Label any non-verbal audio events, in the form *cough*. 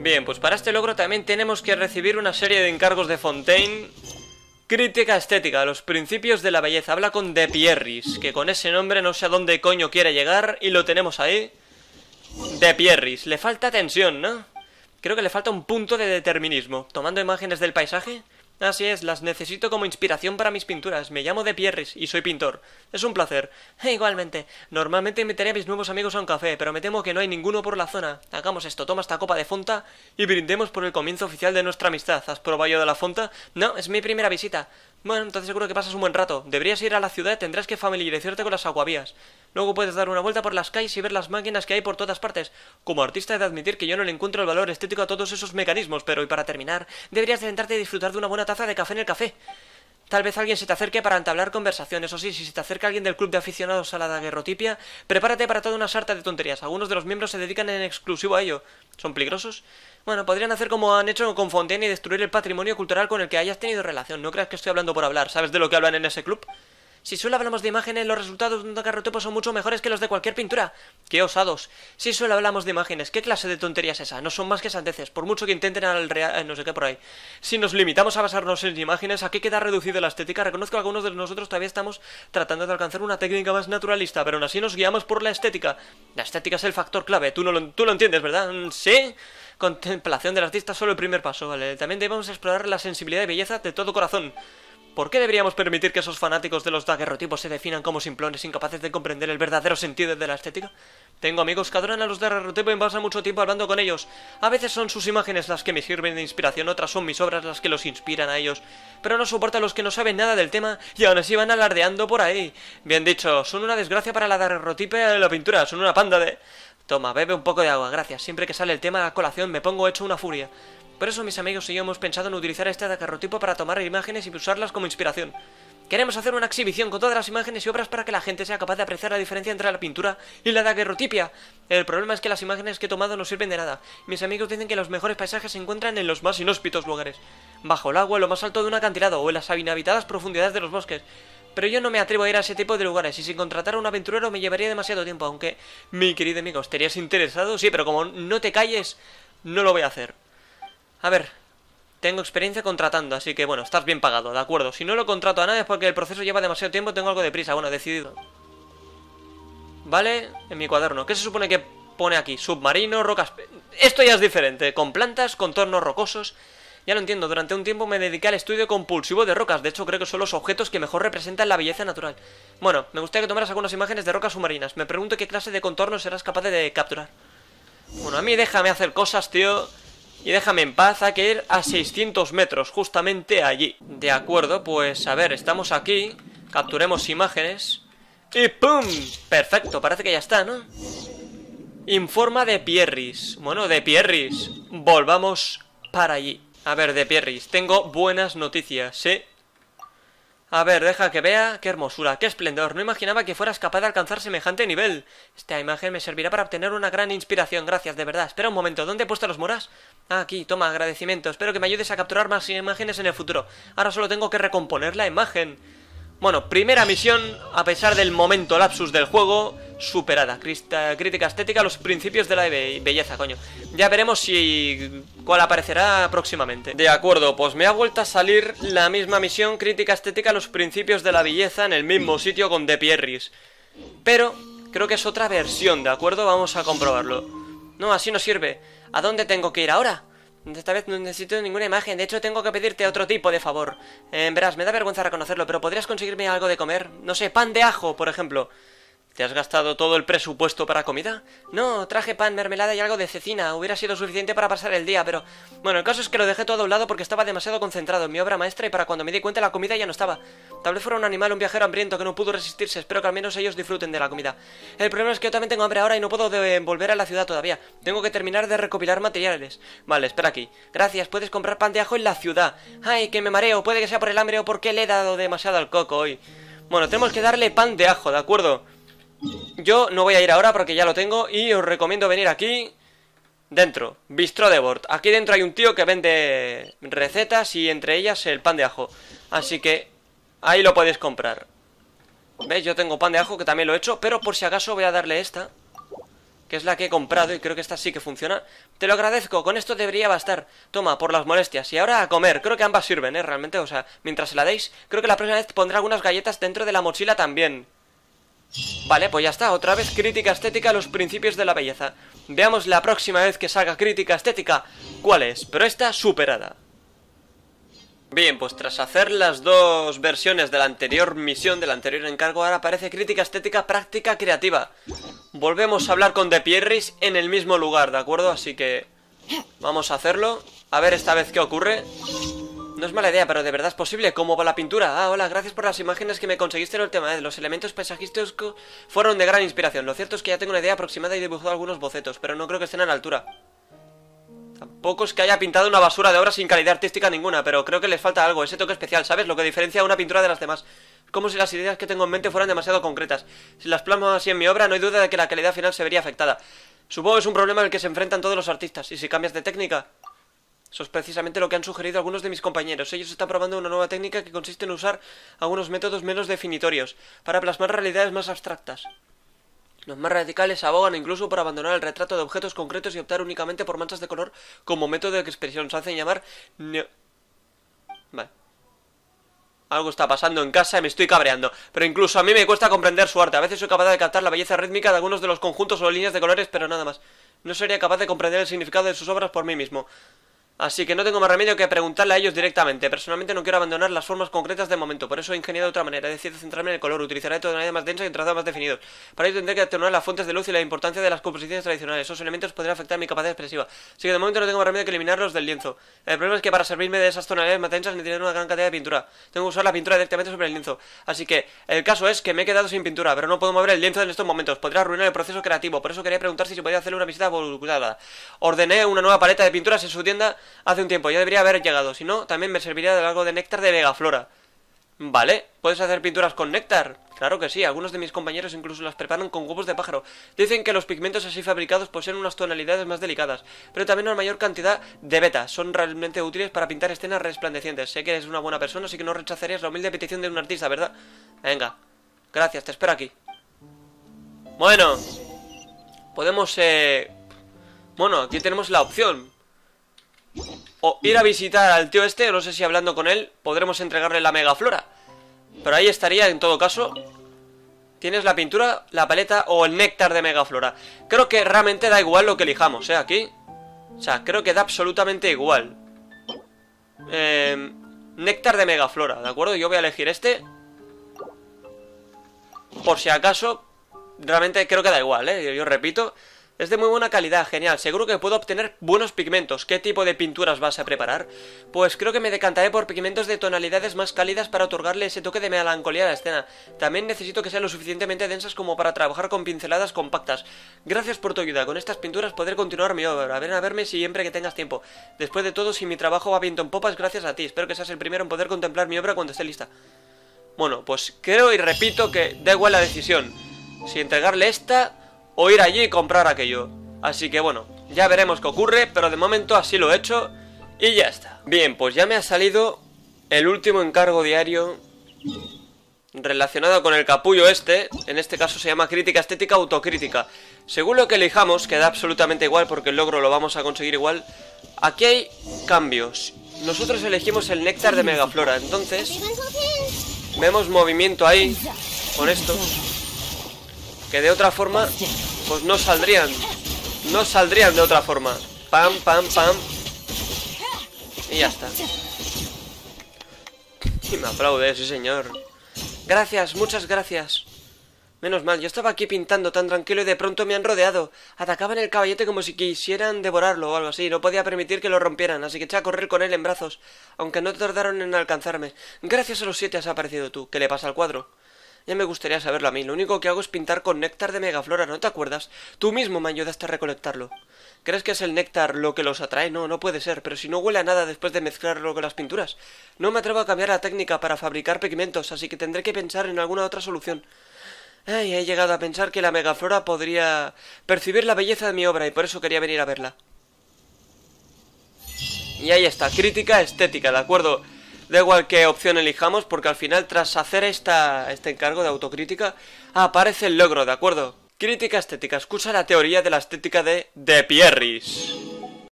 Bien, pues para este logro también tenemos que recibir una serie de encargos de Fontaine. Crítica estética, los principios de la belleza. Habla con De Pierris, que con ese nombre no sé a dónde coño quiere llegar y lo tenemos ahí. De Pierris, le falta tensión, ¿no? Creo que le falta un punto de determinismo. Tomando imágenes del paisaje, Así es, las necesito como inspiración para mis pinturas. Me llamo De Pierres y soy pintor. Es un placer. *laughs* igualmente. Normalmente invitaría a mis nuevos amigos a un café, pero me temo que no hay ninguno por la zona. Hagamos esto, toma esta copa de fonta y brindemos por el comienzo oficial de nuestra amistad. ¿Has probado de la fonta? No, es mi primera visita. Bueno, entonces seguro que pasas un buen rato. Deberías ir a la ciudad, tendrás que familiarizarte con las aguavías. Luego puedes dar una vuelta por las calles y ver las máquinas que hay por todas partes. Como artista he de admitir que yo no le encuentro el valor estético a todos esos mecanismos, pero y para terminar, deberías sentarte y disfrutar de una buena taza de café en el café. Tal vez alguien se te acerque para entablar conversaciones, o sí, si se te acerca alguien del club de aficionados a la daguerrotipia, prepárate para toda una sarta de tonterías. Algunos de los miembros se dedican en exclusivo a ello. ¿Son peligrosos? Bueno, podrían hacer como han hecho con Fontaine y destruir el patrimonio cultural con el que hayas tenido relación. No creas que estoy hablando por hablar. ¿Sabes de lo que hablan en ese club? Si solo hablamos de imágenes, los resultados de un carro-topo son mucho mejores que los de cualquier pintura. ¡Qué osados! Si solo hablamos de imágenes, ¿qué clase de tontería es esa? No son más que sandeces, por mucho que intenten al real... Eh, no sé qué por ahí. Si nos limitamos a basarnos en imágenes, ¿a qué queda reducida la estética? Reconozco que algunos de nosotros todavía estamos tratando de alcanzar una técnica más naturalista, pero aún así nos guiamos por la estética. La estética es el factor clave, tú, no lo, tú lo entiendes, ¿verdad? Mm, ¿Sí? Contemplación del artista solo el primer paso, ¿vale? También debemos explorar la sensibilidad y belleza de todo corazón. ¿Por qué deberíamos permitir que esos fanáticos de los daguerrotipos se definan como simplones incapaces de comprender el verdadero sentido de la estética? Tengo amigos que adoran a los daguerrotipos y pasan mucho tiempo hablando con ellos. A veces son sus imágenes las que me sirven de inspiración, otras son mis obras las que los inspiran a ellos. Pero no soporta a los que no saben nada del tema y aún así van alardeando por ahí. Bien dicho, son una desgracia para la daguerrotipe la pintura, son una panda de... Toma, bebe un poco de agua, gracias. Siempre que sale el tema a colación me pongo hecho una furia. Por eso mis amigos y yo hemos pensado en utilizar este daguerrotipo para tomar imágenes y usarlas como inspiración. Queremos hacer una exhibición con todas las imágenes y obras para que la gente sea capaz de apreciar la diferencia entre la pintura y la daguerrotipia. El problema es que las imágenes que he tomado no sirven de nada. Mis amigos dicen que los mejores paisajes se encuentran en los más inhóspitos lugares. Bajo el agua, en lo más alto de un acantilado o en las inhabitadas profundidades de los bosques. Pero yo no me atrevo a ir a ese tipo de lugares y sin contratar a un aventurero me llevaría demasiado tiempo, aunque, mi querido amigo, ¿estarías interesado? Sí, pero como no te calles, no lo voy a hacer. A ver, tengo experiencia contratando, así que bueno, estás bien pagado, de acuerdo. Si no lo contrato a nadie es porque el proceso lleva demasiado tiempo, tengo algo de prisa. Bueno, decidido. Vale, en mi cuaderno. ¿Qué se supone que pone aquí? Submarino, rocas... Esto ya es diferente. Con plantas, contornos rocosos... Ya lo entiendo, durante un tiempo me dediqué al estudio compulsivo de rocas. De hecho, creo que son los objetos que mejor representan la belleza natural. Bueno, me gustaría que tomaras algunas imágenes de rocas submarinas. Me pregunto qué clase de contornos serás capaz de capturar. Bueno, a mí déjame hacer cosas, tío y déjame en paz, hay que ir a 600 metros, justamente allí. De acuerdo, pues a ver, estamos aquí, capturemos imágenes y ¡pum! Perfecto, parece que ya está, ¿no? Informa de Pierris. Bueno, de Pierris, volvamos para allí. A ver, de Pierris, tengo buenas noticias, ¿sí? ¿eh? A ver, deja que vea. ¡Qué hermosura! ¡Qué esplendor! No imaginaba que fueras capaz de alcanzar semejante nivel. Esta imagen me servirá para obtener una gran inspiración. Gracias, de verdad. Espera un momento. ¿Dónde he puesto los moras? Ah, aquí. Toma, agradecimiento. Espero que me ayudes a capturar más imágenes en el futuro. Ahora solo tengo que recomponer la imagen. Bueno, primera misión, a pesar del momento lapsus del juego, superada. crítica estética, los principios de la belleza, coño. Ya veremos si cuál aparecerá próximamente. De acuerdo, pues me ha vuelto a salir la misma misión, crítica estética, los principios de la belleza, en el mismo sitio con De Pero creo que es otra versión, ¿de acuerdo? Vamos a comprobarlo. No, así no sirve. ¿A dónde tengo que ir ahora? Esta vez no necesito ninguna imagen, de hecho tengo que pedirte otro tipo de favor. Eh, verás, me da vergüenza reconocerlo, pero ¿podrías conseguirme algo de comer? No sé, pan de ajo, por ejemplo. ¿Te has gastado todo el presupuesto para comida? No, traje pan, mermelada y algo de cecina. Hubiera sido suficiente para pasar el día, pero... Bueno, el caso es que lo dejé todo a un lado porque estaba demasiado concentrado en mi obra maestra y para cuando me di cuenta la comida ya no estaba. Tal vez fuera un animal, un viajero hambriento que no pudo resistirse. Espero que al menos ellos disfruten de la comida. El problema es que yo también tengo hambre ahora y no puedo volver a la ciudad todavía. Tengo que terminar de recopilar materiales. Vale, espera aquí. Gracias, puedes comprar pan de ajo en la ciudad. Ay, que me mareo. Puede que sea por el hambre o porque le he dado demasiado al coco hoy. Bueno, tenemos que darle pan de ajo, ¿de acuerdo? Yo no voy a ir ahora porque ya lo tengo y os recomiendo venir aquí dentro, Bistro de Bord. Aquí dentro hay un tío que vende recetas y entre ellas el pan de ajo. Así que ahí lo podéis comprar. ¿Veis? Yo tengo pan de ajo que también lo he hecho, pero por si acaso voy a darle esta que es la que he comprado y creo que esta sí que funciona. Te lo agradezco, con esto debería bastar. Toma, por las molestias. Y ahora a comer, creo que ambas sirven, ¿eh? Realmente, o sea, mientras se la deis, creo que la próxima vez pondré algunas galletas dentro de la mochila también. Vale, pues ya está, otra vez crítica estética a los principios de la belleza. Veamos la próxima vez que salga crítica estética cuál es, pero esta superada. Bien, pues tras hacer las dos versiones de la anterior misión, del anterior encargo, ahora aparece crítica estética práctica creativa. Volvemos a hablar con De Pierris en el mismo lugar, ¿de acuerdo? Así que vamos a hacerlo, a ver esta vez qué ocurre. No es mala idea, pero de verdad es posible. ¿Cómo va la pintura? Ah, hola, gracias por las imágenes que me conseguiste en el tema. de Los elementos paisajísticos fueron de gran inspiración. Lo cierto es que ya tengo una idea aproximada y dibujado algunos bocetos, pero no creo que estén a la altura. Tampoco es que haya pintado una basura de obra sin calidad artística ninguna, pero creo que les falta algo, ese toque especial, ¿sabes? Lo que diferencia a una pintura de las demás. como si las ideas que tengo en mente fueran demasiado concretas. Si las plasmo así en mi obra, no hay duda de que la calidad final se vería afectada. Supongo que es un problema al que se enfrentan todos los artistas, y si cambias de técnica, eso es precisamente lo que han sugerido algunos de mis compañeros. Ellos están probando una nueva técnica que consiste en usar algunos métodos menos definitorios, para plasmar realidades más abstractas. Los más radicales abogan incluso por abandonar el retrato de objetos concretos y optar únicamente por manchas de color como método de expresión. Se hacen llamar... Vale. Algo está pasando en casa y me estoy cabreando. Pero incluso a mí me cuesta comprender su arte. A veces soy capaz de captar la belleza rítmica de algunos de los conjuntos o líneas de colores, pero nada más. No sería capaz de comprender el significado de sus obras por mí mismo. Así que no tengo más remedio que preguntarle a ellos directamente. Personalmente no quiero abandonar las formas concretas de momento, por eso he ingeniado de otra manera. He decidido centrarme en el color, utilizaré tonalidades más densas y trazados más definidos. Para ello tendré que atenuar las fuentes de luz y la importancia de las composiciones tradicionales. Esos elementos podrían afectar mi capacidad expresiva. Así que de momento no tengo más remedio que eliminarlos del lienzo. El problema es que para servirme de esas tonalidades más densas necesitaré una gran cantidad de pintura. Tengo que usar la pintura directamente sobre el lienzo. Así que el caso es que me he quedado sin pintura, pero no puedo mover el lienzo en estos momentos. Podría arruinar el proceso creativo, por eso quería preguntar si se podía hacer una visita voluntada. Ordené una nueva paleta de pinturas en su tienda hace un tiempo. Ya debería haber llegado. Si no, también me serviría de algo de néctar de Vegaflora. Vale, ¿puedes hacer pinturas con néctar? Claro que sí, algunos de mis compañeros incluso las preparan con huevos de pájaro. Dicen que los pigmentos así fabricados poseen unas tonalidades más delicadas, pero también una mayor cantidad de beta. Son realmente útiles para pintar escenas resplandecientes. Sé que eres una buena persona, así que no rechazarías la humilde petición de un artista, ¿verdad? Venga, gracias, te espero aquí. Bueno, podemos... Eh... Bueno, aquí tenemos la opción. O ir a visitar al tío este, no sé si hablando con él podremos entregarle la megaflora. Pero ahí estaría, en todo caso, tienes la pintura, la paleta o el néctar de megaflora. Creo que realmente da igual lo que elijamos, ¿eh? Aquí. O sea, creo que da absolutamente igual. Eh, néctar de megaflora, ¿de acuerdo? Yo voy a elegir este. Por si acaso, realmente creo que da igual, ¿eh? Yo repito, es de muy buena calidad, genial. Seguro que puedo obtener buenos pigmentos. ¿Qué tipo de pinturas vas a preparar? Pues creo que me decantaré por pigmentos de tonalidades más cálidas para otorgarle ese toque de melancolía a la escena. También necesito que sean lo suficientemente densas como para trabajar con pinceladas compactas. Gracias por tu ayuda. Con estas pinturas podré continuar mi obra. Ven a verme siempre que tengas tiempo. Después de todo, si mi trabajo va viento en popa gracias a ti. Espero que seas el primero en poder contemplar mi obra cuando esté lista. Bueno, pues creo y repito que da igual la decisión. Si entregarle esta o ir allí y comprar aquello. Así que bueno, ya veremos qué ocurre, pero de momento así lo he hecho y ya está. Bien, pues ya me ha salido el último encargo diario relacionado con el capullo este, en este caso se llama crítica estética autocrítica. Según lo que elijamos, queda absolutamente igual porque el logro lo vamos a conseguir igual, aquí hay cambios. Nosotros elegimos el néctar de megaflora, entonces vemos movimiento ahí con esto. Que de otra forma, pues no saldrían. No saldrían de otra forma. Pam, pam, pam. Y ya está. Y me aplaude, sí señor. Gracias, muchas gracias. Menos mal, yo estaba aquí pintando tan tranquilo y de pronto me han rodeado. Atacaban el caballete como si quisieran devorarlo o algo así. No podía permitir que lo rompieran, así que eché a correr con él en brazos, aunque no tardaron en alcanzarme. Gracias a los siete has aparecido tú. ¿Qué le pasa al cuadro? Ya me gustaría saberlo a mí. Lo único que hago es pintar con néctar de megaflora, ¿no te acuerdas? Tú mismo me ayudaste a recolectarlo. ¿Crees que es el néctar lo que los atrae? No, no puede ser, pero si no huele a nada después de mezclarlo con las pinturas. No me atrevo a cambiar la técnica para fabricar pigmentos, así que tendré que pensar en alguna otra solución. Ay, he llegado a pensar que la megaflora podría percibir la belleza de mi obra y por eso quería venir a verla. Y ahí está, crítica estética, ¿de acuerdo? Da igual qué opción elijamos, porque al final, tras hacer esta, este encargo de autocrítica, aparece el logro, ¿de acuerdo? Crítica estética, excusa la teoría de la estética de De Pierris.